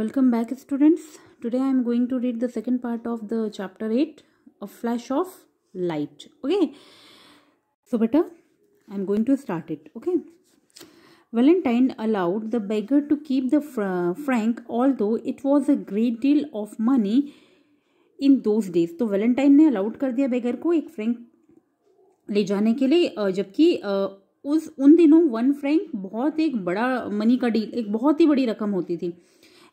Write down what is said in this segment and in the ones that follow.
welcome back students today i am going to read the second part of the chapter 8 a flash of light okay so beta i am going to start it okay valentine allowed the beggar to keep the franc although it was a great deal of money in those days तो Valentine ने allowed कर दिया बेगर को एक Frank ले जाने के लिए जबकि उस उन दिनों वन फ्रैंक बहुत एक बड़ा मनी का डील एक बहुत ही बड़ी रकम होती थी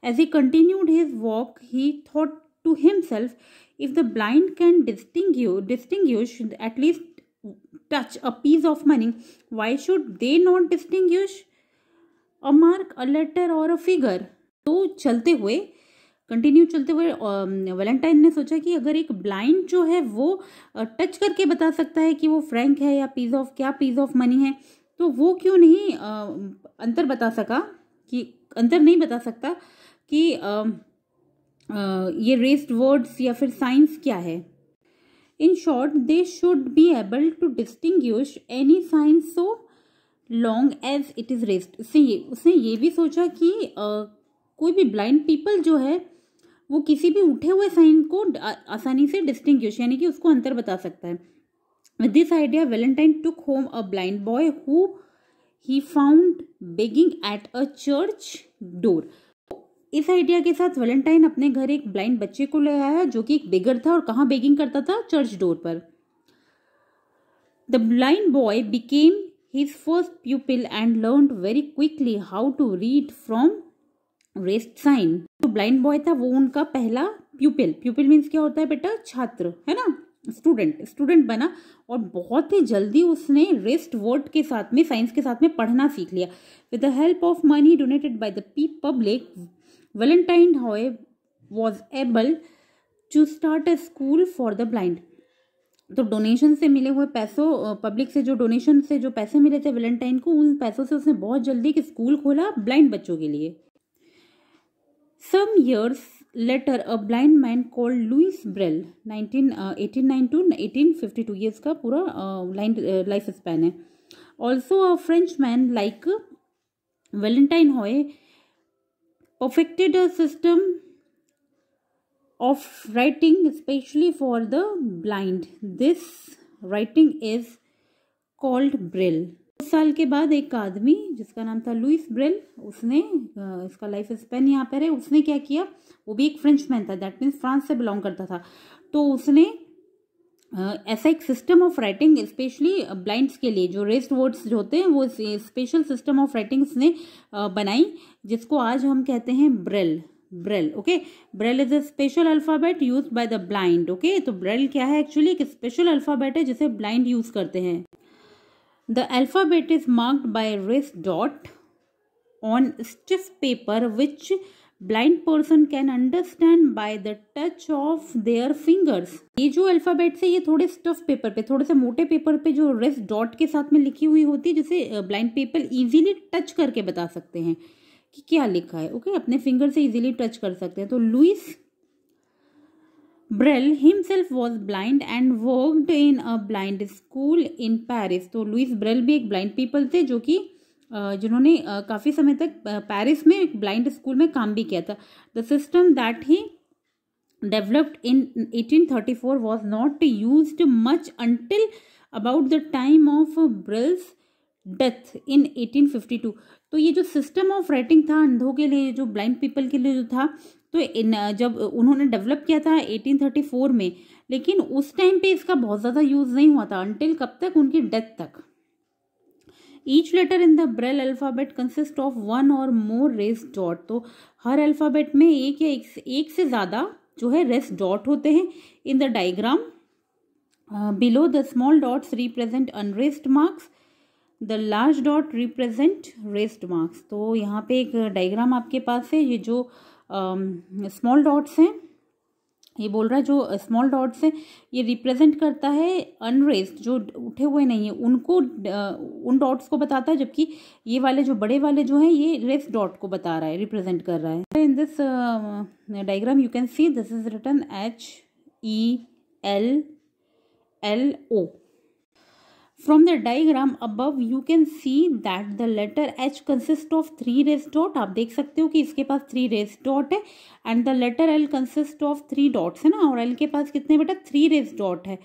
As he continued his walk, he thought to himself, if the blind can distinguish, distinguish at least touch a piece of money, why should they not distinguish a mark, a letter or a figure? तो चलते हुए continue चलते हुए Valentine ने सोचा कि अगर एक ब्लाइंड जो है वो टच करके बता सकता है कि वो फ्रैंक है या पीस ऑफ क्या पीस ऑफ मनी है तो वो क्यों नहीं अंतर बता सका कि अंतर नहीं बता सकता कि आ, आ, ये रेस्ड वर्ड्स या फिर साइंस क्या है in short they should be able to distinguish any science so long as it is rest उसने ये उसने ये भी सोचा कि आ, कोई भी ब्लाइंड पीपल जो है वो किसी भी उठे हुए साइन को आसानी से डिस्टिंग्विश यानी कि उसको अंतर बता सकता है with this idea Valentine took home a blind boy who he found begging at a church door इस आइडिया के साथ वेलेंटाइन अपने घर एक ब्लाइंड बच्चे को ले आया जो कि एक बेगर था और कहाँ बेगिंग करता था चर्च डोर पर the blind boy became his first pupil and learn very quickly how to read from raised sign जो ब्लाइंड बॉय था वो उनका पहला प्यूपिल प्यूपिल मीन्स क्या होता है बेटा छात्र है ना स्टूडेंट स्टूडेंट बना और बहुत ही जल्दी उसने रेस्ट वर्ड के साथ में साइंस के साथ में पढ़ना सीख लिया with the help of money donated by the p public Valentine, however, was able to start a school for the blind. तो डोनेशन से मिले हुए पैसों पब्लिक से जो डोनेशन से जो पैसे मिले थे वेलेंटाइन को उन पैसों से उसने बहुत जल्दी एक स्कूल खोला ब्लाइंड बच्चों के लिए some years later a blind man called Louis Braille 1989 to 1852 का पूरा ब्लाइंड लाइफ स्पैन है also a French man like Valentine Hauy perfected a system of writing especially for the blind this writing is called Braille साल के बाद एक आदमी जिसका नाम था लुइस ब्रिल उसने इसका लाइफ स्पेन यहाँ पर है उसने क्या किया वो भी एक फ्रेंच मैन था दैट मीन्स फ्रांस से बिलोंग करता था तो उसने Uh, ऐसा एक system of writing specially blinds के लिए जो रेस्ट वर्ड्स जो होते हैं वो स्पेशल सिस्टम ऑफ राइटिंग्स ने uh, बनाई जिसको आज हम कहते हैं Braille Braille okay Braille is a special alphabet use by the blind okay तो ब्रेल क्या है एक्चुअली एक स्पेशल अल्फ़ाबेट है जिसे ब्लाइंड यूज करते हैं the alphabet is marked by raised dot on stiff paper which blind person can understand by the touch of their fingers ये जो अल्फाबेट से ये थोड़े स्टफ पेपर पे थोड़े से मोटे पेपर पे जो रेस डॉट के साथ में लिखी हुई होती है जिसे ब्लाइंड पीपल इजीली टच करके बता सकते हैं कि क्या लिखा है ओके okay? अपने फिंगर से इजीली टच कर सकते हैं तो Louis Braille himself was blind and worked in a blind school in Paris तो लुइस ब्रेल भी एक ब्लाइंड पीपल थे जो कि जिन्होंने काफ़ी समय तक पेरिस में एक ब्लाइंड स्कूल में काम भी किया था the system that he developed in 1834 was not used much until about the time of Braille's death in 1852 तो ये जो सिस्टम ऑफ राइटिंग था अंधों के लिए जो ब्लाइंड पीपल के लिए जो था तो इन जब उन्होंने डेवलप किया था 1834 में लेकिन उस टाइम पे इसका बहुत ज़्यादा यूज़ नहीं हुआ था अनटिल कब तक उनकी डेथ तक each letter in the Braille alphabet consist of one और मोर रेस डॉट तो हर अल्फ़ाबेट में एक या एक से, एक से ज़्यादा जो है रेस डॉट होते हैं in the diagram below the small dots represent unraised marks the large dot represent raised marks तो यहाँ पे एक डाइग्राम आपके पास है ये जो स्मॉल uh, डॉट्स हैं ये बोल रहा है जो स्मॉल डॉट्स हैं ये रिप्रेजेंट करता है अनरेस्ड जो उठे हुए नहीं है उनको उन डॉट्स को बताता है जबकि ये वाले जो बड़े वाले जो हैं ये रेस्ट डॉट को बता रहा है रिप्रेजेंट कर रहा है in this diagram you can see this is written H E L L O From the diagram above you can see that the letter H consists of three raised dot. आप देख सकते हो कि इसके पास three raised dot है and the letter L consists of three dots है ना और L के पास कितने बेटा three raised dot है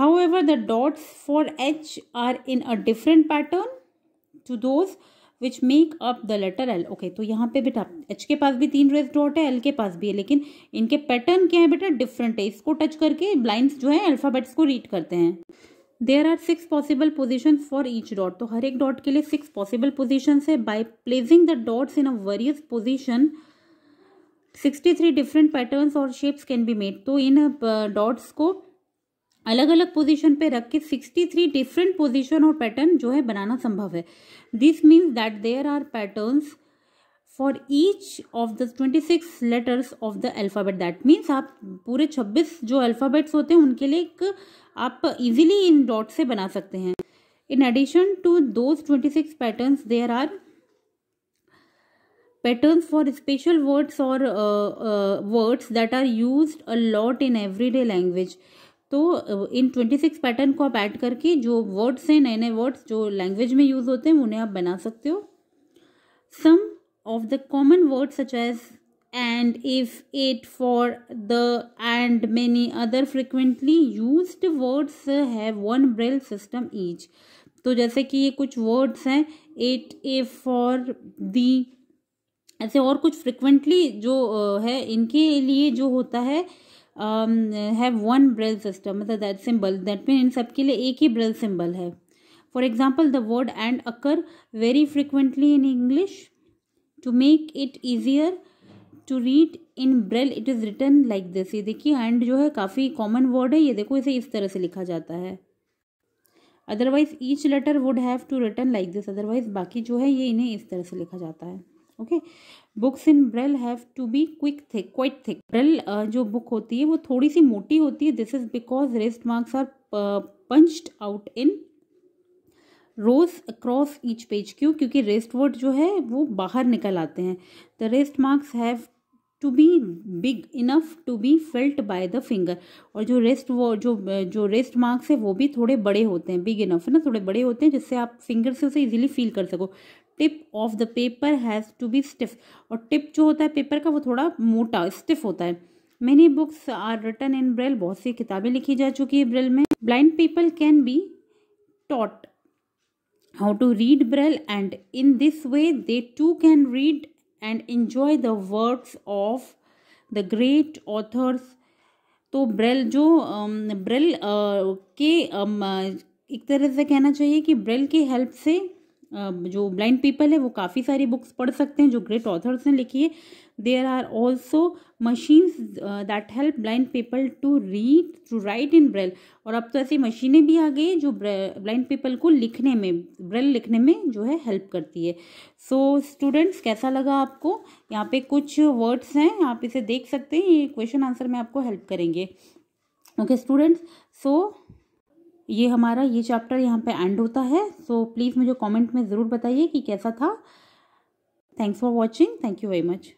However, the dots for H are in a different pattern to those which make up the letter L. Okay okay, तो यहाँ पे बेटा H के पास भी तीन रेस डॉट है L के पास भी है लेकिन इनके पैटर्न क्या है बेटा डिफरेंट है इसको टच करके ब्लाइंड्स जो है अल्फ़ाबेट्स को रीड करते हैं there are six possible position for each dot तो हर एक डॉट के लिए सिक्स पॉसिबल पोजिशन है by placing the dots in a various position sixty three different pattern और शेप्स कैन बी मेड तो इन डॉट्स को अलग अलग पोजिशन पे रख के सिक्सटी थ्री डिफरेंट पोजिशन और पैटर्न जो है बनाना संभव है this means that there are patterns for each of the twenty six letters of the alphabet that means आप पूरे छब्बीस जो अल्फ़ाबेट्स होते हैं उनके लिए एक आप इजीली इन डॉट से बना सकते हैं uh, uh, तो, uh, in addition to those twenty six patterns there are pattern for special words और words that are use a lot in every day language तो इन ट्वेंटी सिक्स पैटर्न को आप add करके जो words हैं नए नए वर्ड्स जो लैंग्वेज में यूज़ होते हैं उन्हें आप बना सकते हो सम of the common words such as and, if, it, for, the, and many other frequently used words have one braille system each. तो जैसे कि ये कुछ वर्ड्स हैं एट ए फॉर दी ऐसे और कुछ फ्रिक्वेंटली जो है इनके लिए जो होता है हैव वन ब्रेल सिस्टम मतलब दैट सिंबल दैट मीन इन सब के लिए एक ही ब्रेल सिंबल है for example the word and occur very frequently in English to make it easier to read in Braille it is written like this ये देखिए एंड जो है काफ़ी कॉमन वर्ड है ये देखो इसे इस तरह से लिखा जाता है otherwise each letter would have to written like this otherwise बाकी जो है ये इन्हें इस तरह से लिखा जाता है okay books in Braille have to be quick thick quite thick Braille जो बुक होती है वो थोड़ी सी मोटी होती है this is because raised marks are punched out in rows across each page क्यों क्योंकि रेस्ट वर्ड जो है वो बाहर निकल आते हैं the raised marks have to be big enough to be felt by the finger और जो रेस्ट वो जो जो रेस्ट मार्क्स है वो भी थोड़े बड़े होते हैं बिग इनफ है ना थोड़े बड़े होते हैं जिससे आप फिंगर से उसे इजीली फील कर सको tip of the paper has to be stiff और टिप जो होता है पेपर का वो थोड़ा मोटा स्टिफ होता है many books are written in Braille बहुत सी किताबें लिखी जा चुकी है ब्रेल में blind people can be taught how to read Braille, and in this way, they too can read and enjoy the works of the great authors. तो Braille जो ब्रेल के एक तरह से कहना चाहिए कि ब्रेल की हेल्प से जो ब्लाइंड पीपल है वो काफ़ी सारी बुक्स पढ़ सकते हैं जो ग्रेट ऑथर्स ने लिखी है there are also machines that help blind people to read to write in Braille और अब तो ऐसी मशीनें भी आ गई जो ब्लाइंड पीपल को लिखने में ब्रेल लिखने में जो है हेल्प करती है सो so, स्टूडेंट्स कैसा लगा आपको यहाँ पे कुछ वर्ड्स हैं आप इसे देख सकते हैं ये क्वेश्चन आंसर में आपको हेल्प करेंगे ओके स्टूडेंट्स सो ये हमारा ये चैप्टर यहाँ पे एंड होता है सो so, प्लीज़ मुझे कमेंट में ज़रूर बताइए कि कैसा था thanks for watching thank you very much